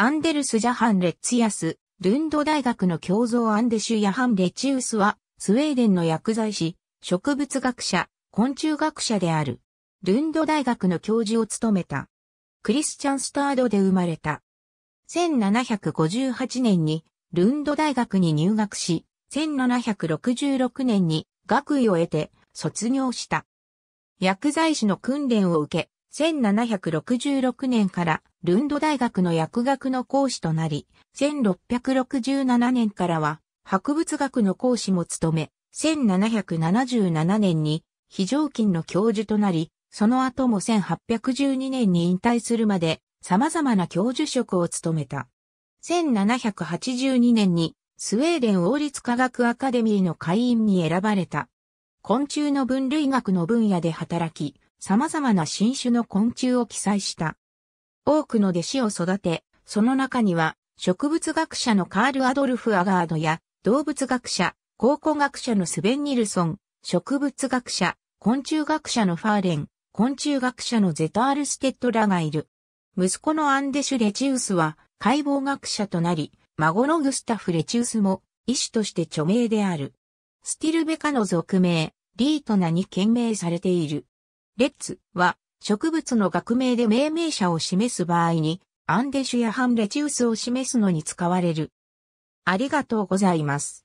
アンデルス・ジャハン・レッツィアス、ルンド大学の教造アンデシュ・ヤハン・レチウスは、スウェーデンの薬剤師、植物学者、昆虫学者である。ルンド大学の教授を務めた。クリスチャンスタードで生まれた。1758年にルンド大学に入学し、1766年に学位を得て卒業した。薬剤師の訓練を受け、1766年からルンド大学の薬学の講師となり、1667年からは博物学の講師も務め、1777年に非常勤の教授となり、その後も1812年に引退するまで様々な教授職を務めた。1782年にスウェーデン王立科学アカデミーの会員に選ばれた。昆虫の分類学の分野で働き、様々な新種の昆虫を記載した。多くの弟子を育て、その中には、植物学者のカール・アドルフ・アガードや、動物学者、考古学者のスベン・ニルソン、植物学者、昆虫学者のファーレン、昆虫学者のゼタール・ステッドらがいる。息子のアンデシュ・レチウスは解剖学者となり、孫のグスタフ・レチウスも医師として著名である。スティルベカの俗名、リートナに懸命されている。レッツは植物の学名で命名者を示す場合にアンデシュやハンレチウスを示すのに使われる。ありがとうございます。